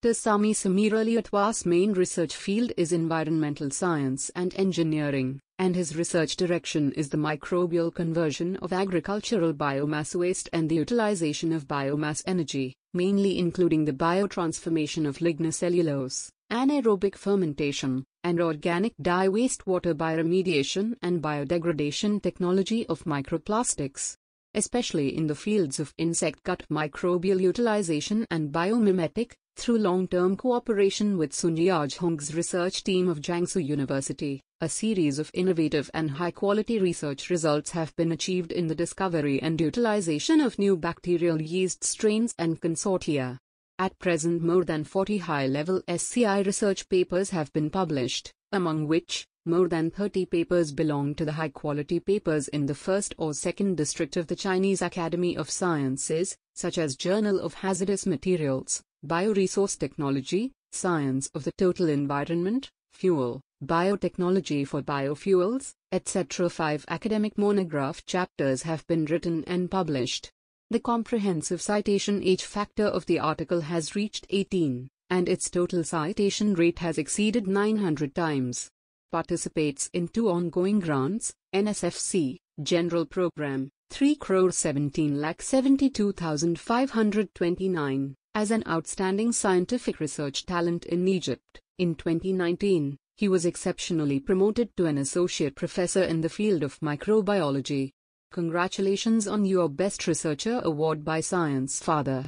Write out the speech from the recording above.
Dr. Sami Samir Atwa's main research field is environmental science and engineering, and his research direction is the microbial conversion of agricultural biomass waste and the utilization of biomass energy, mainly including the biotransformation of lignocellulose, anaerobic fermentation, and organic dye wastewater bioremediation and biodegradation technology of microplastics especially in the fields of insect gut microbial utilization and biomimetic through long-term cooperation with Sunyaj Hong's research team of Jiangsu University, a series of innovative and high-quality research results have been achieved in the discovery and utilization of new bacterial yeast strains and consortia. At present more than 40 high-level SCI research papers have been published, among which, more than 30 papers belong to the high-quality papers in the first or second district of the Chinese Academy of Sciences, such as Journal of Hazardous Materials, Bioresource technology, science of the total environment, fuel, biotechnology for biofuels, etc. Five academic monograph chapters have been written and published. The comprehensive citation H factor of the article has reached 18, and its total citation rate has exceeded 900 times. Participates in two ongoing grants, NSFC, General Program, 3 crore 17 lakh 72,529 as an outstanding scientific research talent in Egypt. In 2019, he was exceptionally promoted to an associate professor in the field of microbiology. Congratulations on your Best Researcher Award by Science Father.